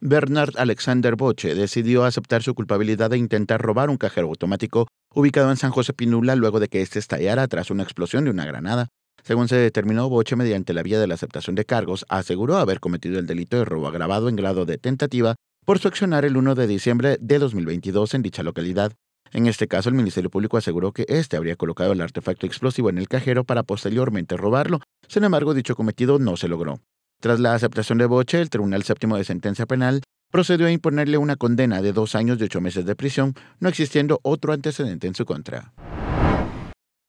Bernard Alexander Boche decidió aceptar su culpabilidad de intentar robar un cajero automático ubicado en San José Pinula luego de que éste estallara tras una explosión de una granada. Según se determinó, Boche, mediante la vía de la aceptación de cargos, aseguró haber cometido el delito de robo agravado en grado de tentativa por su accionar el 1 de diciembre de 2022 en dicha localidad. En este caso, el Ministerio Público aseguró que éste habría colocado el artefacto explosivo en el cajero para posteriormente robarlo, sin embargo, dicho cometido no se logró. Tras la aceptación de Boche, el Tribunal Séptimo de Sentencia Penal procedió a imponerle una condena de dos años y ocho meses de prisión, no existiendo otro antecedente en su contra.